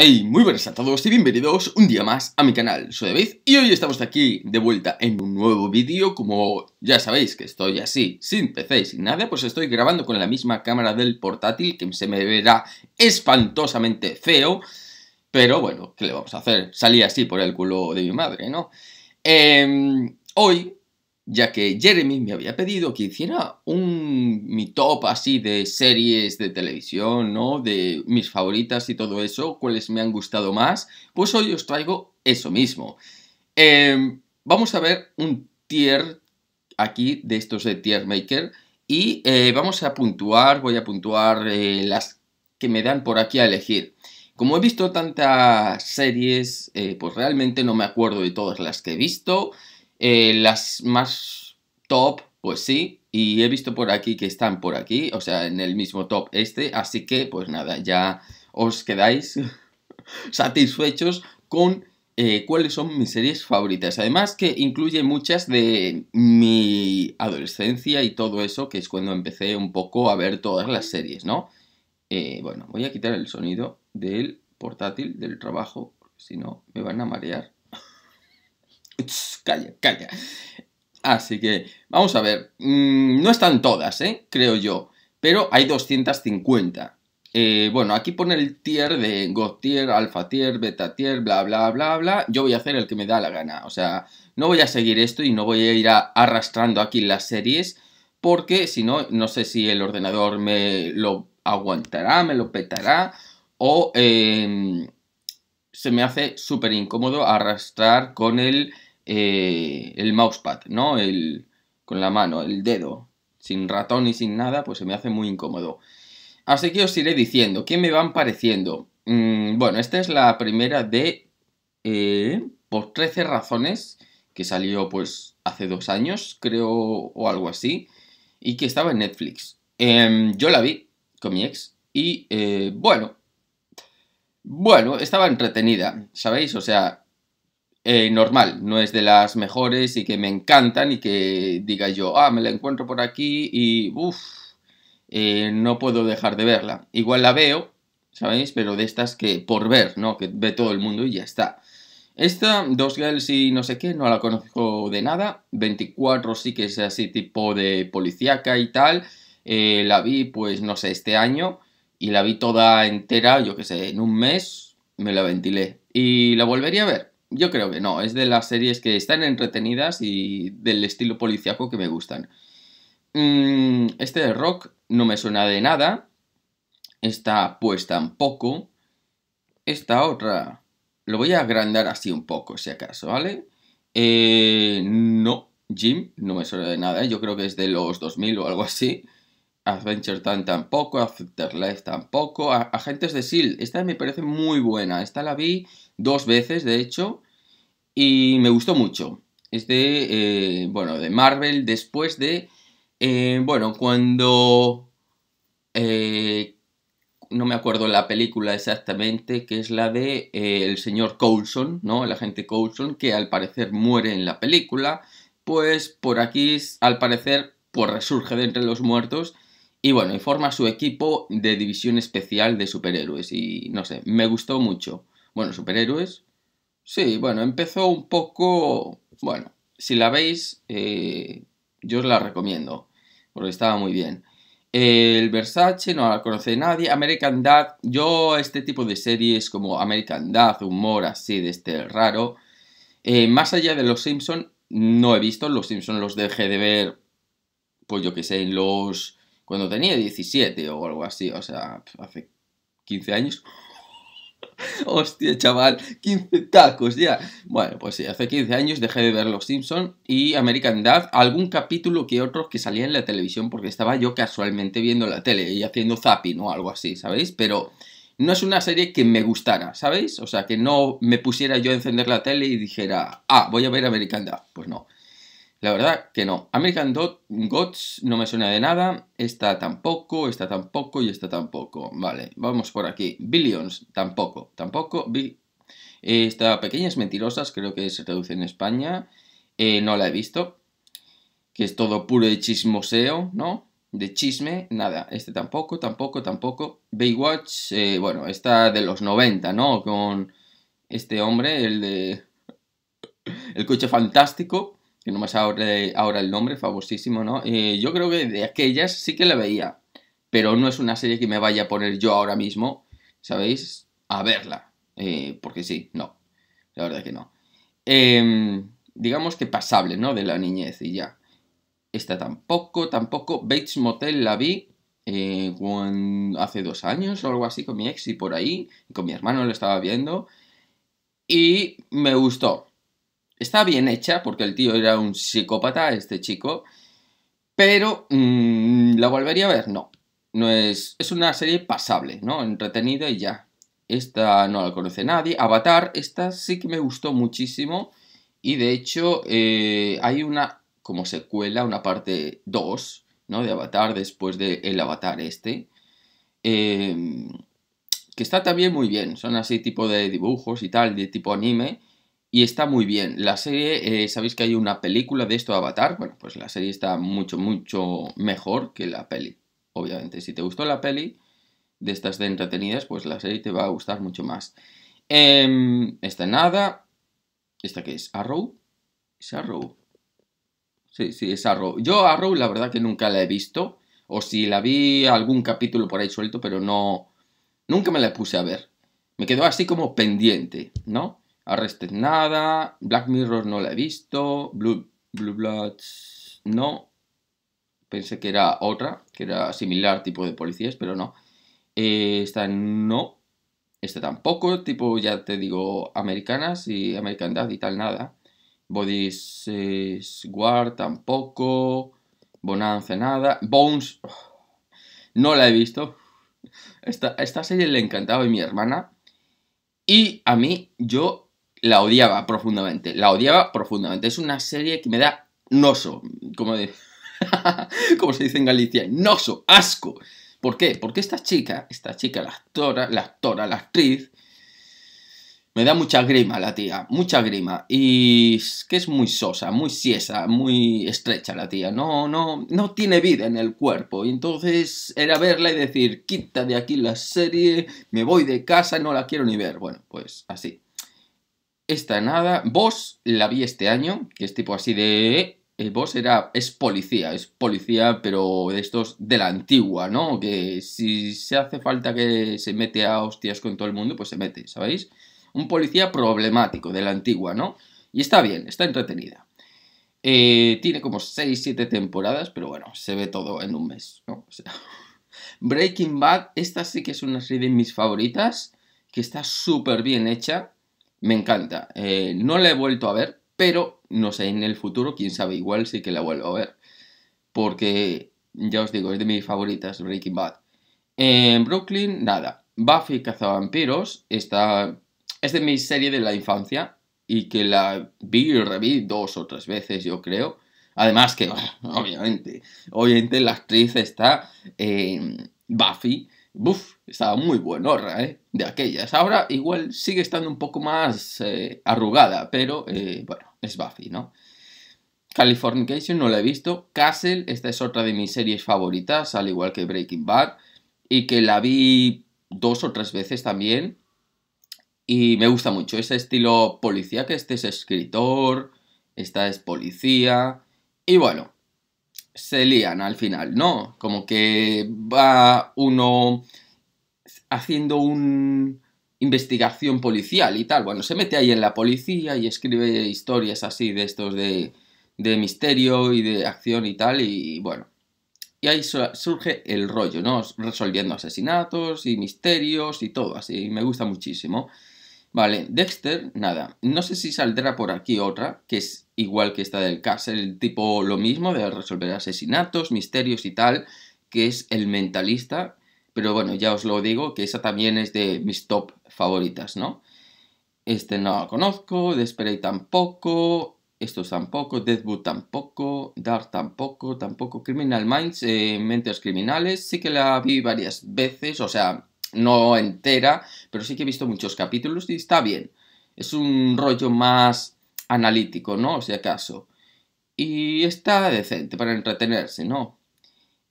Hey, muy buenas a todos y bienvenidos un día más a mi canal, soy David y hoy estamos aquí de vuelta en un nuevo vídeo, como ya sabéis que estoy así, sin PC, sin nada, pues estoy grabando con la misma cámara del portátil que se me verá espantosamente feo, pero bueno, ¿qué le vamos a hacer? Salí así por el culo de mi madre, ¿no? Em, hoy ya que Jeremy me había pedido que hiciera un mi top así de series de televisión, ¿no? De mis favoritas y todo eso, cuáles me han gustado más, pues hoy os traigo eso mismo. Em, vamos a ver un tier aquí de estos de tier maker y eh, vamos a puntuar, voy a puntuar eh, las que me dan por aquí a elegir. Como he visto tantas series, eh, pues realmente no me acuerdo de todas las que he visto. Eh, las más top, pues sí. Y he visto por aquí que están por aquí, o sea, en el mismo top este. Así que, pues nada, ya os quedáis satisfechos con eh, cuáles son mis series favoritas. Además que incluye muchas de mi adolescencia y todo eso, que es cuando empecé un poco a ver todas las series, ¿no? Eh, bueno, voy a quitar el sonido del portátil, del trabajo, si no me van a marear. calla, calla. Así que, vamos a ver, mm, no están todas, ¿eh? creo yo, pero hay 250. Eh, bueno, aquí pone el tier de God tier, alfa tier, beta tier, bla, bla, bla, bla. Yo voy a hacer el que me da la gana. O sea, no voy a seguir esto y no voy a ir arrastrando aquí las series porque si no, no sé si el ordenador me lo aguantará, me lo petará o em, se me hace súper incómodo arrastrar con el eh, el mousepad, ¿no? El, con la mano, el dedo, sin ratón y sin nada, pues se me hace muy incómodo. Así que os iré diciendo, ¿qué me van pareciendo? Mm, bueno, esta es la primera de... Eh, por 13 razones, que salió pues hace dos años, creo, o algo así, y que estaba en Netflix. Em, yo la vi con mi ex y, eh, bueno, bueno, estaba entretenida, ¿sabéis? O sea, eh, normal, no es de las mejores y que me encantan y que diga yo, ah, me la encuentro por aquí y uff, eh, no puedo dejar de verla. Igual la veo, ¿sabéis? Pero de estas que por ver, ¿no? Que ve todo el mundo y ya está. Esta, Dos Girls y no sé qué, no la conozco de nada. 24 sí que es así tipo de policíaca y tal. Eh, la vi, pues no sé, este año. Y la vi toda entera, yo qué sé, en un mes me la ventilé. Y la volvería a ver. Yo creo que no, es de las series que están entretenidas y del estilo policiaco que me gustan. Mm, este de Rock no me suena de nada. Esta pues tampoco. Esta otra lo voy a agrandar así un poco, si acaso, ¿vale? Eh, no, Jim no me suena de nada. Yo creo que es de los 2000 o algo así. Adventure Time tampoco, Afterlife tampoco, Agentes de SEAL, esta me parece muy buena, esta la vi dos veces, de hecho, y me gustó mucho. Es de, eh, bueno, de Marvel después de, eh, bueno, cuando, eh, no me acuerdo la película exactamente, que es la de el señor Coulson, ¿no? El agente Coulson, que al parecer muere en la película, pues por aquí, al parecer, pues resurge de entre los muertos y bueno, y forma su equipo de división especial de superhéroes y no sé, me gustó mucho. Bueno, superhéroes. Sí, bueno, empezó un poco... Bueno, si la veis, eh, yo os la recomiendo, porque estaba muy bien. El Versace no la conoce nadie. American Dad, yo este tipo de series como American Dad, humor así de este raro, eh, más allá de Los Simpson no he visto. Los Simpson los dejé de ver, pues yo que sé, en los cuando tenía 17 o algo así, o sea, hace 15 años. Hostia, chaval, 15 tacos ya. Bueno, pues sí, hace 15 años dejé de ver Los Simpson y American Dad, algún capítulo que otro que salía en la televisión porque estaba yo casualmente viendo la tele y haciendo zapping o algo así, ¿sabéis? Pero no es una serie que me gustara, ¿sabéis? O sea, que no me pusiera yo a encender la tele y dijera, ah, voy a ver American Dad. Pues no. La verdad que no. American Dot, Gods no me suena de nada. Esta tampoco, esta tampoco y esta tampoco. Vale, vamos por aquí. Billions, tampoco, tampoco. esta Pequeñas Mentirosas, creo que se traduce en España. Eh, no la he visto. Que es todo puro de chismoseo, ¿no? de chisme, nada, este tampoco, tampoco, tampoco. Baywatch, eh, bueno, está de los 90, ¿no? Con este hombre, el de... El coche fantástico que no me sale ahora el nombre, famosísimo, ¿no? Eh, yo creo que de aquellas sí que la veía, pero no es una serie que me vaya a poner yo ahora mismo, ¿sabéis? A verla, eh, porque sí, no, la verdad que no. Em, digamos que pasable, ¿no? De la niñez y ya. Esta tampoco, tampoco. Bates Motel la vi eh, hace dos años o algo así con mi ex y por ahí, con mi hermano lo estaba viendo, y me gustó Está bien hecha porque el tío era un psicópata, este chico, pero mm, la volvería a ver, no. No es, es una serie pasable, ¿no? Entretenida y ya. Esta no la conoce nadie. Avatar, esta sí que me gustó muchísimo. Y de hecho, eh, hay una como secuela, una parte 2, ¿no? De Avatar, después de el Avatar este. Em, que está también muy bien. Son así tipo de dibujos y tal, de tipo anime y está muy bien. La serie, eh, sabéis que hay una película de esto, Avatar. Bueno, pues la serie está mucho, mucho mejor que la peli. Obviamente, si te gustó la peli de estas de entretenidas, pues la serie te va a gustar mucho más. Em, esta nada. ¿Esta qué es? ¿Arrow? ¿Es Arrow? Sí, sí, es Arrow. Yo Arrow la verdad que nunca la he visto. O si la vi algún capítulo por ahí suelto, pero no... Nunca me la puse a ver. Me quedó así como pendiente, ¿no? Arrested nada, Black Mirror no la he visto, Blue, Bloods no, pensé que era otra, que era similar tipo de policías, pero no. Eh, esta no, esta tampoco, tipo ya te digo americanas y americandad y tal nada. Bodies Guard tampoco, Bonanza nada, Bones no la he visto. Esta, esta serie le encantaba a mi hermana. Y a mí, yo la odiaba profundamente, la odiaba profundamente. Es una serie que me da noso, como, como se dice en Galicia, noso, asco. ¿Por qué? Porque esta chica, esta chica, la actora, la la actriz, me da mucha grima la tía, mucha grima. Y es que es muy sosa, muy siesa, muy estrecha la tía. No, no, no tiene vida en el cuerpo. Y entonces era verla y decir, quita de aquí la serie, me voy de casa, no la quiero ni ver. Bueno, pues así esta nada. Boss la vi este año, que es tipo así de... El eh, boss era, es policía, es policía, pero de estos de la antigua, ¿no? Que si se hace falta que se mete a hostias con todo el mundo, pues se mete, ¿sabéis? Un policía problemático, de la antigua, ¿no? Y está bien, está entretenida. Eh, tiene como 6, 7 temporadas, pero bueno, se ve todo en un mes, ¿no? Breaking Bad, esta sí que es una serie de mis favoritas, que está súper bien hecha, me encanta. Eh, no la he vuelto a ver, pero no sé, en el futuro, quién sabe, igual sí que la vuelvo a ver. Porque, ya os digo, es de mis favoritas, Breaking Bad. En Brooklyn, nada. Buffy Cazavampiros está, es de mi serie de la infancia y que la vi y reví dos o tres veces, yo creo. Además que, obviamente, obviamente la actriz está en Buffy Buf, estaba muy buenorra, ¿eh? De aquellas. Ahora igual sigue estando un poco más eh, arrugada, pero eh, bueno, es Buffy, ¿no? Californication no la he visto. Castle, esta es otra de mis series favoritas, al igual que Breaking Bad, y que la vi dos o tres veces también. Y me gusta mucho ese estilo policía, que este es escritor, esta es policía. Y bueno, se lían al final, ¿no? Como que va uno haciendo una investigación policial y tal. Bueno, se mete ahí en la policía y escribe historias así de estos de, de misterio y de acción y tal, y bueno. Y ahí surge el rollo, ¿no? Resolviendo asesinatos y misterios y todo así. me gusta muchísimo. Vale, Dexter, nada. No sé si saldrá por aquí otra, que es igual que esta del Castle, tipo lo mismo, de resolver asesinatos, misterios y tal, que es El Mentalista. Pero bueno, ya os lo digo, que esa también es de mis top favoritas, ¿no? Este no la conozco, Desperate tampoco, estos tampoco, Boot tampoco, Dark tampoco, tampoco, Criminal Minds, eh, Mentes Criminales, sí que la vi varias veces, o sea, no entera, pero sí que he visto muchos capítulos y está bien. Es un rollo más analítico, ¿no? Si acaso. Y está decente para entretenerse, ¿no?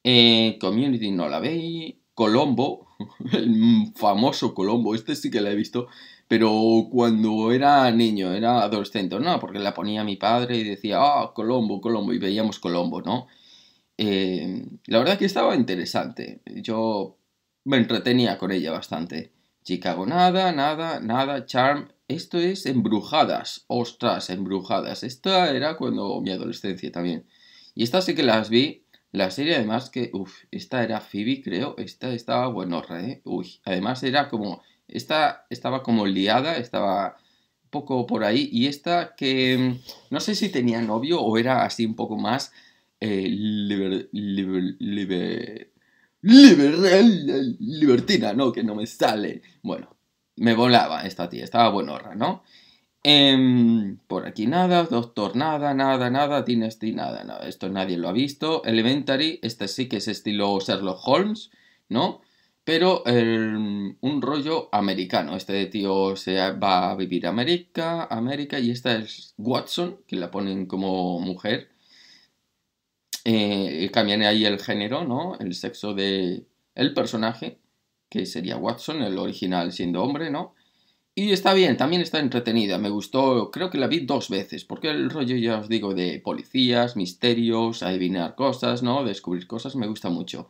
Eh, community no la veis. Colombo, el famoso Colombo, este sí que la he visto, pero cuando era niño, era adolescente, no, porque la ponía mi padre y decía, ah, Colombo, Colombo, y veíamos Colombo, ¿no? Eh, la verdad es que estaba interesante. Yo me entretenía con ella bastante. Chicago, nada, nada, nada, Charm. Esto es Embrujadas. Ostras, Embrujadas. Esta era cuando mi adolescencia también. Y estas sí que las vi. La serie además que, Uf, esta era Phoebe, creo. Esta estaba buenorra, ¿eh? Uy, además era como... Esta estaba como liada, estaba un poco por ahí. Y esta que mm, no sé si tenía novio o era así un poco más... Eh, libertina, no, que no me sale. Bueno, me volaba esta tía, estaba buenorra, ¿no? Em, por aquí nada, Doctor nada, nada, nada, Dynasty nada, nada, esto nadie lo ha visto. Elementary, este sí que es estilo Sherlock Holmes, ¿no? Pero em, un rollo americano. Este tío se va a vivir a América, América, y esta es Watson, que la ponen como mujer eh, eh, cambian ahí el género, ¿no? El sexo de el personaje, que sería Watson, el original siendo hombre, ¿no? Y está bien, también está entretenida, me gustó, creo que la vi dos veces, porque el rollo, ya os digo, de policías, misterios, adivinar cosas, ¿no? Descubrir cosas, me gusta mucho.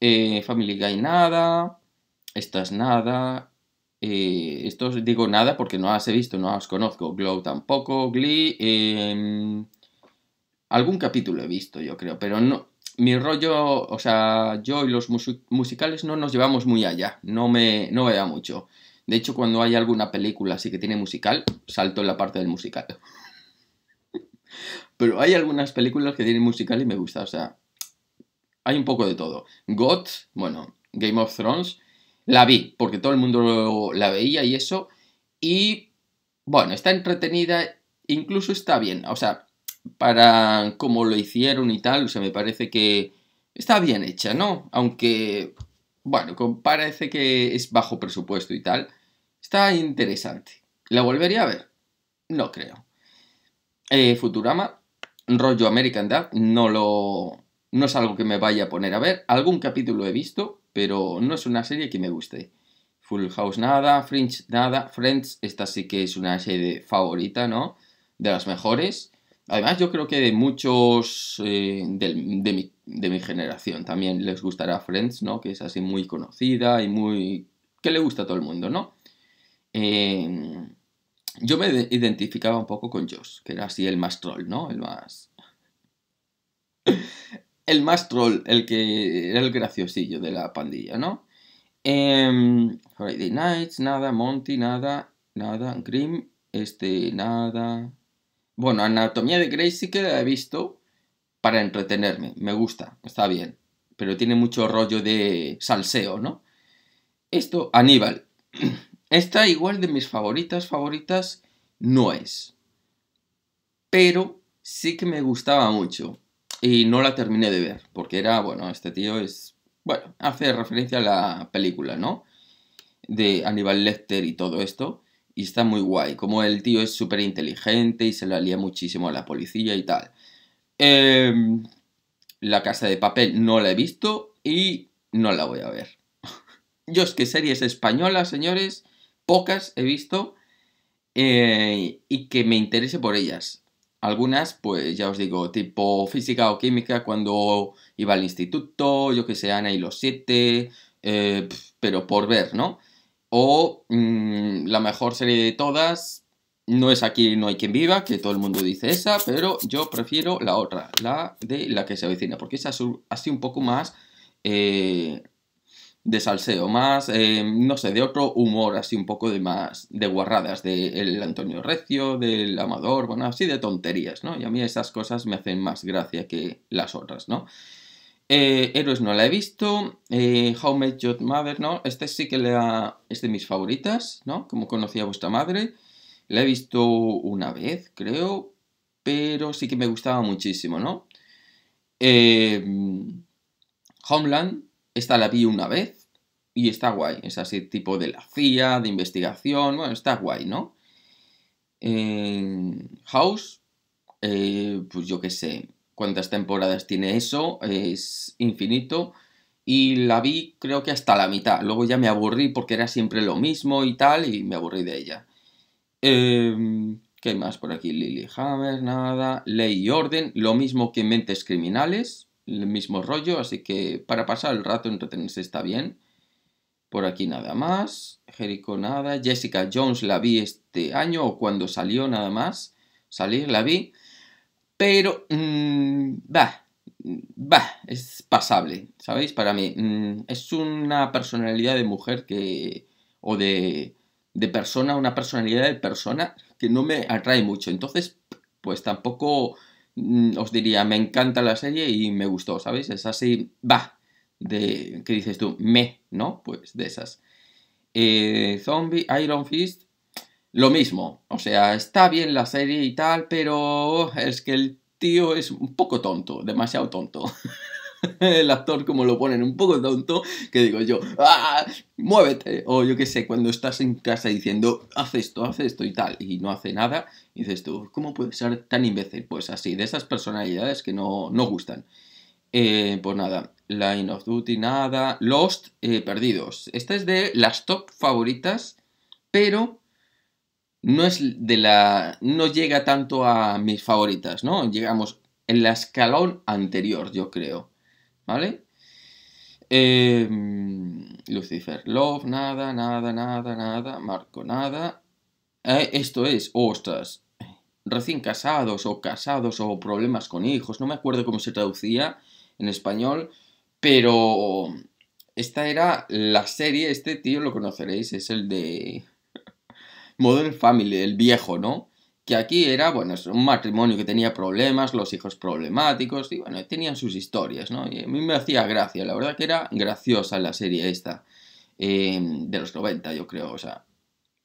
Eh, Family Guy nada, estas nada, esto estos digo nada porque no las he visto, no las conozco, Glow tampoco, Glee, eh, Algún capítulo he visto, yo creo, pero no. Mi rollo, o sea, yo y los musicales no nos llevamos muy allá. No me, no mucho. De hecho, cuando hay alguna película así que tiene musical, salto en la parte del musical. pero hay algunas películas que tienen musical y me gusta, o sea, hay un poco de todo. God, bueno, Game of Thrones, la vi porque todo el mundo la veía y eso. Y bueno, está entretenida, incluso está bien. O sea, para cómo lo hicieron y tal, o sea, me parece que está bien hecha, ¿no? Aunque, bueno, parece que es bajo presupuesto y tal, está interesante. ¿La volvería a ver? No creo. Eh, Futurama, rollo American Dad, no lo... No es algo que me vaya a poner a ver. Algún capítulo he visto, pero no es una serie que me guste. Full House nada, Fringe nada, Friends, esta sí que es una serie favorita, ¿no? De las mejores. Además, yo creo que muchos de, muchos eh, mi, de, mi, generación también les gustará Friends, ¿no? Que es así muy conocida y muy... que le gusta a todo el mundo, ¿no? Em, yo me identificaba un poco con Josh, que era así el más troll, ¿no? El más... el más troll, el que era el graciosillo de la pandilla, ¿no? Em, Friday Nights, nada, Monty, nada, nada, Grim este, nada, bueno, Anatomía de Grey sí que la he visto para entretenerme. Me gusta, está bien. Pero tiene mucho rollo de salseo, ¿no? Esto, Aníbal. Esta igual de mis favoritas, favoritas, no es. Pero sí que me gustaba mucho. Y no la terminé de ver, porque era, bueno, este tío es... Bueno, hace referencia a la película, ¿no? De Aníbal Lecter y todo esto y está muy guay. Como el tío es súper inteligente y se lo alía muchísimo a la policía y tal. Em, la casa de papel no la he visto y no la voy a ver. Yo es que series españolas, señores, pocas he visto eh, y que me interese por ellas. Algunas, pues ya os digo, tipo física o química cuando iba al instituto, yo que sé, Ana y los siete, eh, pero por ver, ¿no? O mm, la mejor serie de todas, no es aquí No hay quien viva, que todo el mundo dice esa, pero yo prefiero la otra, la de la que se avecina, porque esa es así un poco más eh, de salseo, más, eh, no sé, de otro humor, así un poco de más, de guarradas, del de Antonio Recio, del Amador, bueno, así de tonterías, ¿no? Y a mí esas cosas me hacen más gracia que las otras, ¿no? Eh, Héroes no la he visto. Eh, How Made Your Mother, ¿no? Esta sí que es de mis favoritas, ¿no? Como conocía vuestra madre. La he visto una vez, creo. Pero sí que me gustaba muchísimo, ¿no? Em, Homeland, esta la vi una vez. Y está guay. Es así tipo de la CIA, de investigación. Bueno, está guay, ¿no? Em, House, eh, pues yo qué sé cuántas temporadas tiene eso, es infinito. Y la vi creo que hasta la mitad. Luego ya me aburrí porque era siempre lo mismo y tal, y me aburrí de ella. Em, ¿Qué más por aquí? Lily Hammer, nada. Ley y Orden, lo mismo que Mentes Criminales, el mismo rollo, así que para pasar el rato entretenerse está bien. Por aquí nada más. Jericho nada. Jessica Jones la vi este año o cuando salió nada más. Salir la vi. Pero, mm, va, va, es pasable, ¿sabéis? Para mí, mm, es una personalidad de mujer que, o de, de persona, una personalidad de persona que no me atrae mucho. Entonces, pues tampoco mm, os diría, me encanta la serie y me gustó, ¿sabéis? Es así, va, de, ¿qué dices tú? Me, ¿no? Pues de esas. Eh, Zombie, Iron Fist, lo mismo. O sea, está bien la serie y tal, pero oh, es que el tío es un poco tonto, demasiado tonto. el actor como lo ponen un poco tonto, que digo yo, ¡ah! ¡Muévete! O yo qué sé, cuando estás en casa diciendo, haz esto, haz esto y tal, y no hace nada, dices tú, ¿cómo puede ser tan imbécil? Pues así, de esas personalidades que no, no gustan. Eh, pues nada, Line of Duty, nada, Lost, eh, Perdidos. Esta es de las top favoritas, pero no es de la. no llega tanto a mis favoritas, ¿no? Llegamos en la escalón anterior, yo creo. ¿Vale? Em, Lucifer Love, nada, nada, nada, nada. Marco, nada. Eh, esto es, ostras. Recién casados, o casados, o problemas con hijos. No me acuerdo cómo se traducía en español. Pero. Esta era la serie, este tío lo conoceréis, es el de Modern Family, el viejo, ¿no? Que aquí era, bueno, es un matrimonio que tenía problemas, los hijos problemáticos, y bueno, tenían sus historias, ¿no? Y a mí me hacía gracia, la verdad que era graciosa la serie esta, eh, de los 90, yo creo, o sea,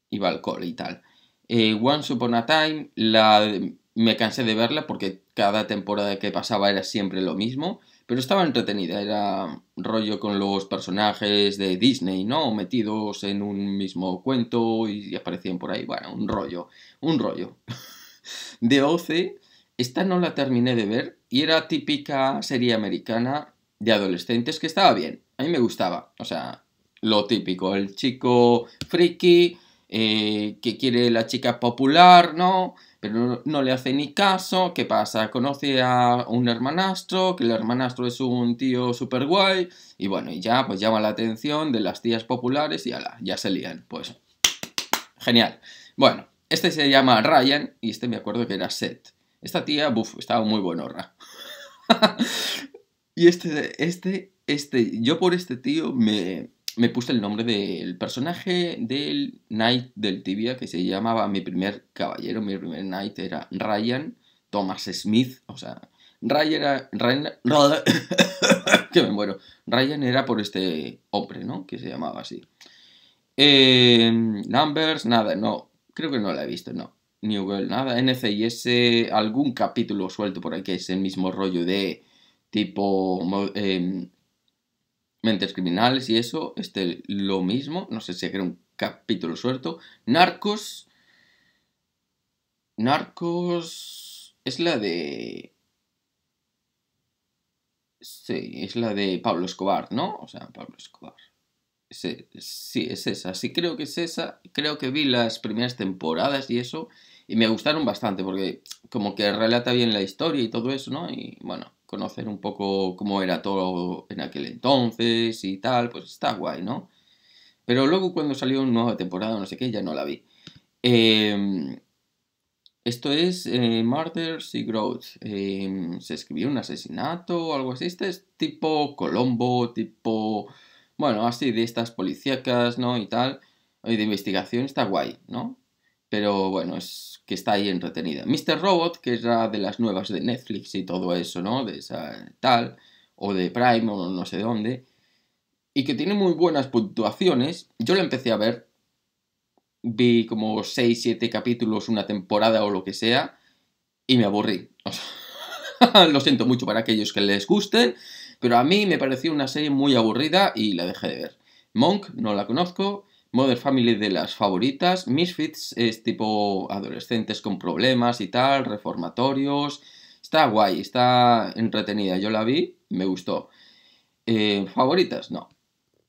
iba al cole y tal. Eh, Once Upon a Time, la, me cansé de verla porque cada temporada que pasaba era siempre lo mismo. Pero estaba entretenida, era rollo con los personajes de Disney, ¿no? Metidos en un mismo cuento y aparecían por ahí. Bueno, un rollo, un rollo. de OC, esta no la terminé de ver y era típica serie americana de adolescentes que estaba bien. A mí me gustaba, o sea, lo típico, el chico friki eh, que quiere la chica popular, ¿no? no le hace ni caso. ¿Qué pasa? Conoce a un hermanastro, que el hermanastro es un tío super guay, y bueno, y ya pues llama la atención de las tías populares y ala, ya se lían. Pues genial. Bueno, este se llama Ryan y este me acuerdo que era Seth. Esta tía, buf, estaba muy buenorra. y este, este, este, yo por este tío me, me puse el nombre del personaje del Knight del Tibia, que se llamaba mi primer caballero, mi primer Knight era Ryan Thomas Smith, o sea, Ryan era... Ryan, que me muero. Ryan era por este hombre, ¿no? Que se llamaba así. Eh, numbers, nada, no. Creo que no la he visto, no. New Girl, nada. NCIS, algún capítulo suelto por que es el mismo rollo de tipo... Em, Mentes Criminales y eso, este lo mismo, no sé si era un capítulo suelto. Narcos. Narcos. Es la de. Sí, es la de Pablo Escobar, ¿no? O sea, Pablo Escobar. Sí, sí, es esa. Sí, creo que es esa. Creo que vi las primeras temporadas y eso. Y me gustaron bastante porque como que relata bien la historia y todo eso, ¿no? Y bueno conocer un poco cómo era todo en aquel entonces y tal, pues está guay, ¿no? Pero luego cuando salió una nueva temporada, no sé qué, ya no la vi. Em, esto es eh, Martyrs y Growth. Em, se escribió un asesinato o algo así. Este es tipo Colombo, tipo... Bueno, así de estas policíacas, ¿no? Y tal. Y de investigación está guay, ¿no? pero bueno, es que está ahí entretenida. Mr. Robot, que es la de las nuevas de Netflix y todo eso, ¿no? De esa tal, o de Prime, o no sé dónde, y que tiene muy buenas puntuaciones. Yo la empecé a ver, vi como 6, 7 capítulos, una temporada o lo que sea, y me aburrí. lo siento mucho para aquellos que les gusten, pero a mí me pareció una serie muy aburrida y la dejé de ver. Monk, no la conozco, Mother Family de las favoritas. Misfits es tipo adolescentes con problemas y tal, reformatorios. Está guay, está entretenida. Yo la vi, me gustó. Eh, ¿Favoritas? No.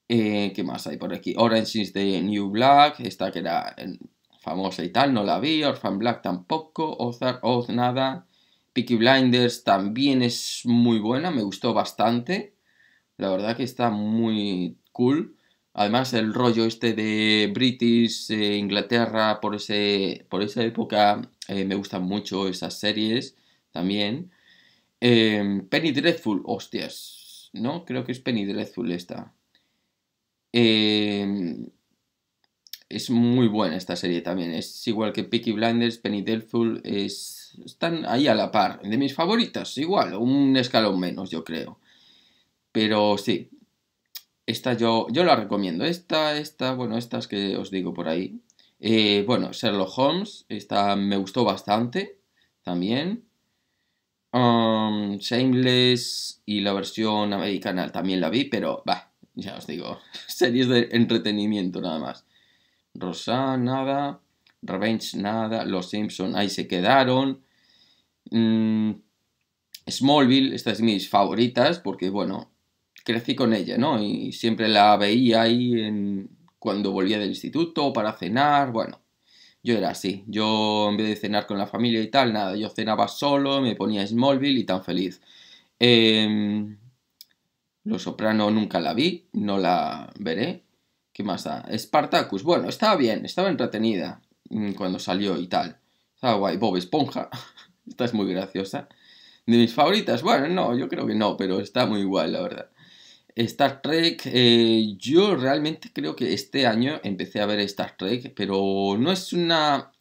Eh, ¿Qué más hay por aquí? Orange is the New Black, esta que era eh, famosa y tal, no la vi. Orphan Black tampoco. Ozark, Oz nada. Peaky Blinders también es muy buena, me gustó bastante. La verdad que está muy cool. Además, el rollo este de British, eh, Inglaterra, por, ese, por esa época eh, me gustan mucho esas series también. Em, Penny Dreadful, hostias, ¿no? Creo que es Penny Dreadful esta. Em, es muy buena esta serie también. Es igual que Peaky Blinders, Penny Dreadful, es, están ahí a la par. De mis favoritas, igual, un escalón menos, yo creo. Pero sí, esta yo, yo la recomiendo. Esta, esta, bueno, estas que os digo por ahí. Eh, bueno, Sherlock Holmes, esta me gustó bastante también. Um, Shameless y la versión americana también la vi, pero va, ya os digo, series de entretenimiento nada más. Rosa, nada. Revenge, nada. Los Simpson ahí se quedaron. Mm, Smallville, estas mis favoritas, porque bueno, crecí con ella, ¿no? Y siempre la veía ahí en, cuando volvía del instituto para cenar, bueno. Yo era así, yo en vez de cenar con la familia y tal, nada, yo cenaba solo, me ponía Smallville y tan feliz. Em, Lo Los Soprano nunca la vi, no la veré. ¿Qué más da? Spartacus, bueno, estaba bien, estaba entretenida mm, cuando salió y tal. Estaba guay, Bob Esponja, esta es muy graciosa. De mis favoritas, bueno, no, yo creo que no, pero está muy guay, la verdad. Star Trek, eh, yo realmente creo que este año empecé a ver Star Trek, pero no es una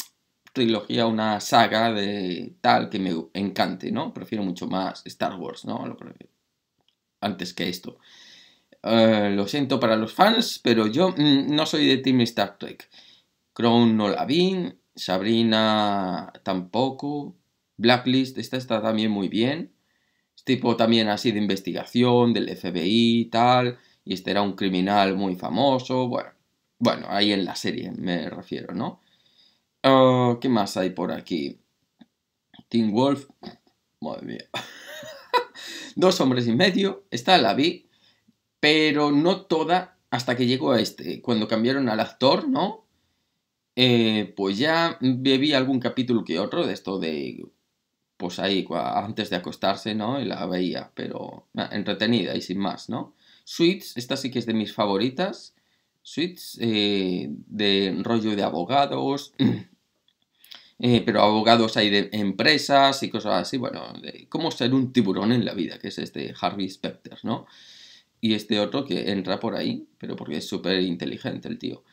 trilogía, una saga de tal que me encante, ¿no? Prefiero mucho más Star Wars, ¿no? Antes que esto. Eh, lo siento para los fans, pero yo mm, no soy de Team Star Trek. Crown no la vi, Sabrina tampoco, Blacklist, esta está también muy bien, tipo también así de investigación, del FBI y tal, y este era un criminal muy famoso, bueno, bueno, ahí en la serie me refiero, ¿no? Ah, ¿Qué más hay por aquí? Teen Wolf, madre mía. Dos hombres y medio, está la vi, pero no toda hasta que llegó a este, cuando cambiaron al actor, ¿no? Eh, pues ya bebí algún capítulo que otro de esto de pues ahí antes de acostarse, ¿no? Y la veía, pero ah, entretenida y sin más, ¿no? Suits, esta sí que es de mis favoritas. Suits eh, de rollo de abogados, eh, pero abogados hay de empresas y cosas así. Bueno, de cómo ser un tiburón en la vida, que es este Harvey Specter, ¿no? Y este otro que entra por ahí, pero porque es súper inteligente el tío.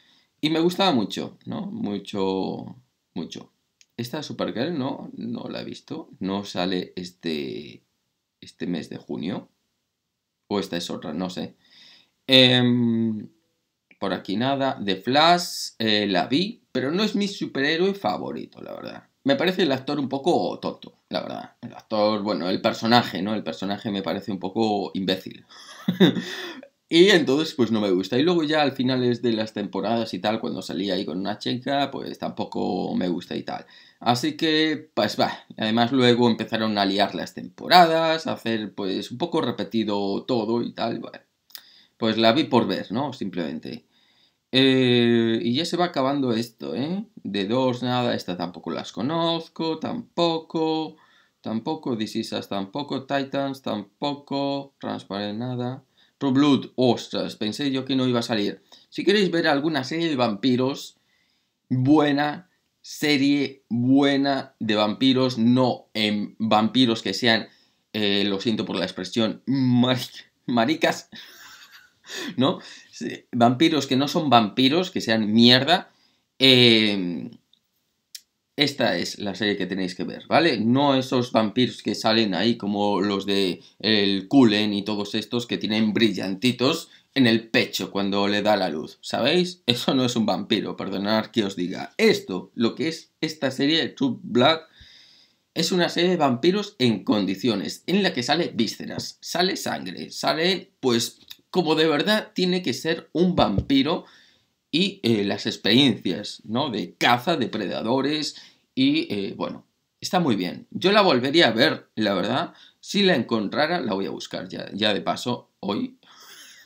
Y me gustaba mucho, ¿no? Mucho, mucho esta Supergirl no, no la he visto. No sale este, este mes de junio. O esta es otra, no sé. Em, por aquí nada. The Flash eh, la vi, pero no es mi superhéroe favorito, la verdad. Me parece el actor un poco tonto, la verdad. El actor, bueno, el personaje, ¿no? El personaje me parece un poco imbécil. Y entonces, pues no me gusta. Y luego ya al finales de las temporadas y tal, cuando salía ahí con una chenca, pues tampoco me gusta y tal. Así que, pues va. Además luego empezaron a liar las temporadas, a hacer pues un poco repetido todo y tal. pues la vi por ver, ¿no? Simplemente. Eh, y ya se va acabando esto, ¿eh? De dos, nada, esta tampoco las conozco, tampoco, tampoco, This tampoco, Titans, tampoco, Transparent, nada. Blood, ostras, pensé yo que no iba a salir. Si queréis ver alguna serie de vampiros, buena serie buena de vampiros, no en vampiros que sean, eh, lo siento por la expresión, maricas, ¿no? Vampiros que no son vampiros, que sean mierda. Eh, esta es la serie que tenéis que ver, ¿vale? No esos vampiros que salen ahí como los de el Cullen y todos estos que tienen brillantitos en el pecho cuando le da la luz, ¿sabéis? Eso no es un vampiro, perdonad que os diga. Esto, lo que es esta serie de True Blood, es una serie de vampiros en condiciones, en la que sale vísceras, sale sangre, sale pues como de verdad tiene que ser un vampiro y eh, las experiencias ¿no? de caza, de depredadores y eh, bueno, está muy bien. Yo la volvería a ver, la verdad. Si la encontrara, la voy a buscar ya, ya de paso hoy.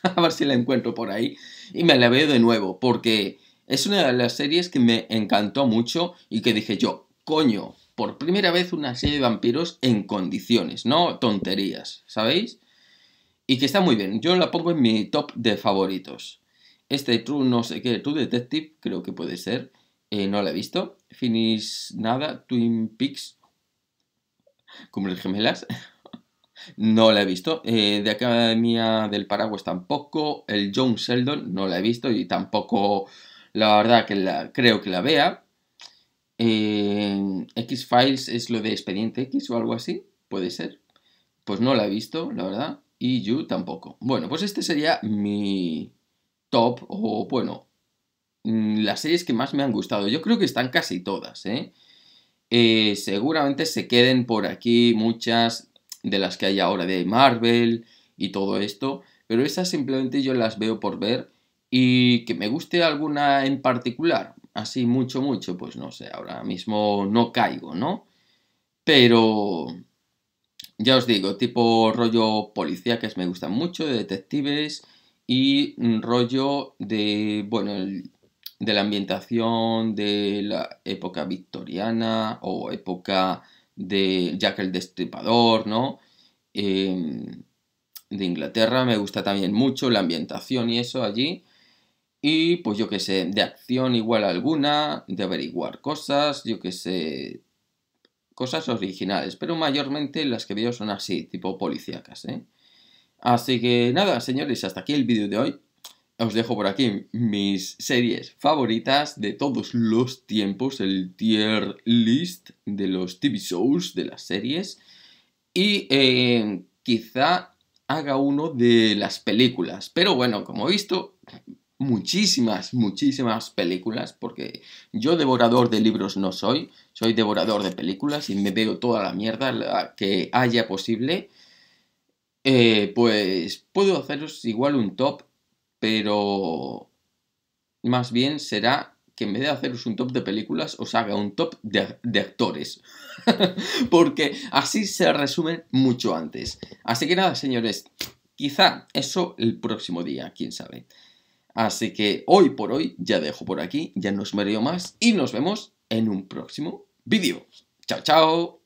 a ver si la encuentro por ahí y me la veo de nuevo porque es una de las series que me encantó mucho y que dije yo, coño, por primera vez una serie de vampiros en condiciones, no tonterías, ¿sabéis? Y que está muy bien. Yo la pongo en mi top de favoritos. Este True no sé qué, True Detective, creo que puede ser. Eh, no la he visto. Finish nada, Twin Peaks, como gemelas. no la he visto. Eh, de Academia del Paraguas tampoco. El John Sheldon no la he visto y tampoco, la verdad, que la, creo que la vea. Eh, X-Files es lo de Expediente X o algo así, puede ser. Pues no la he visto, la verdad. Y You tampoco. Bueno, pues este sería mi, top o bueno, mm, las series que más me han gustado. Yo creo que están casi todas, ¿eh? ¿eh? seguramente se queden por aquí muchas de las que hay ahora de Marvel y todo esto, pero esas simplemente yo las veo por ver y que me guste alguna en particular, así mucho, mucho, pues no sé, ahora mismo no caigo, ¿no? Pero ya os digo, tipo rollo es me gustan mucho, de detectives, y rollo de, bueno, de la ambientación de la época victoriana o época de Jack el Destripador, ¿no? Em, de Inglaterra, me gusta también mucho la ambientación y eso allí. Y pues yo que sé, de acción igual alguna, de averiguar cosas, yo que sé, cosas originales, pero mayormente las que veo son así, tipo policíacas, ¿eh? Así que nada, señores, hasta aquí el vídeo de hoy. Os dejo por aquí mis series favoritas de todos los tiempos, el tier list de los TV shows, de las series. Y eh, quizá haga uno de las películas. Pero bueno, como he visto, muchísimas, muchísimas películas, porque yo devorador de libros no soy, soy devorador de películas y me veo toda la mierda que haya posible. Eh, pues puedo haceros igual un top, pero más bien será que en vez de haceros un top de películas, os haga un top de, actores. Porque así se resumen mucho antes. Así que nada, señores, quizá eso el próximo día, quién sabe. Así que hoy por hoy ya dejo por aquí, ya no os mareo más y nos vemos en un próximo vídeo. Chao, chao.